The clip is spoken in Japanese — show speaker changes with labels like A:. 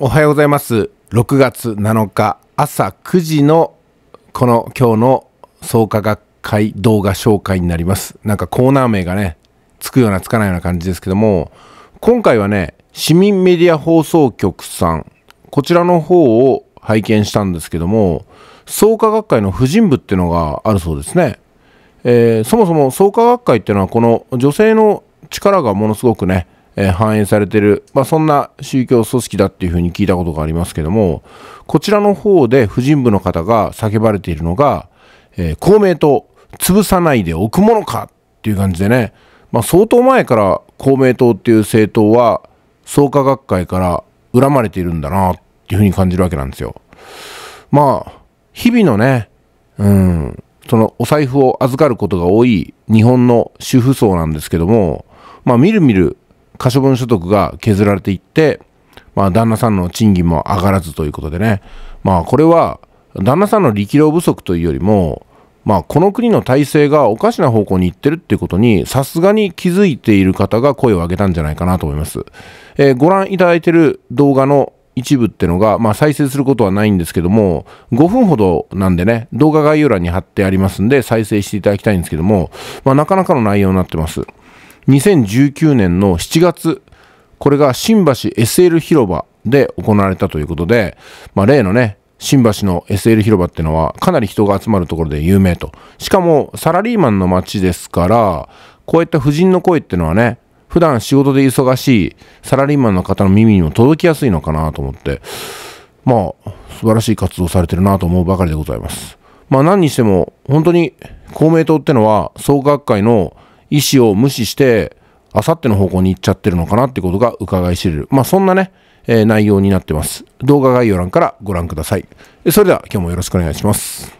A: おはようございます。6月7日朝9時のこの今日の創価学会動画紹介になります。なんかコーナー名がね、つくようなつかないような感じですけども、今回はね、市民メディア放送局さん、こちらの方を拝見したんですけども、創価学会の婦人部っていうのがあるそうですね。えー、そもそも創価学会っていうのはこの女性の力がものすごくね、え反映されてる、まあ、そんな宗教組織だっていうふうに聞いたことがありますけども、こちらの方で婦人部の方が叫ばれているのが、えー、公明党、潰さないでおくものかっていう感じでね、まあ、相当前から公明党っていう政党は創価学会から恨まれているんだなっていうふうに感じるわけなんですよ。まあ、日々のね、うん、そのお財布を預かることが多い日本の主婦層なんですけども、まあ、みるみる可処分所得が削られていって、まあ、旦那さんの賃金も上がらずということでね、まあ、これは旦那さんの力量不足というよりも、まあ、この国の体制がおかしな方向に行ってるっていうことに、さすがに気づいている方が声を上げたんじゃないかなと思います。えー、ご覧いただいている動画の一部ってのが、まあ、再生することはないんですけども、5分ほどなんでね、動画概要欄に貼ってありますんで、再生していただきたいんですけども、まあ、なかなかの内容になってます。2019年の7月、これが新橋 SL 広場で行われたということで、まあ、例のね、新橋の SL 広場ってのはかなり人が集まるところで有名と。しかもサラリーマンの街ですから、こういった婦人の声ってのはね、普段仕事で忙しいサラリーマンの方の耳にも届きやすいのかなと思って、まあ、素晴らしい活動されてるなと思うばかりでございます。まあ何にしても、本当に公明党ってのは、総学会の意思を無視して、あさっての方向に行っちゃってるのかなってことが伺い知れる。まあ、そんなね、えー、内容になってます。動画概要欄からご覧ください。それでは今日もよろしくお願いします。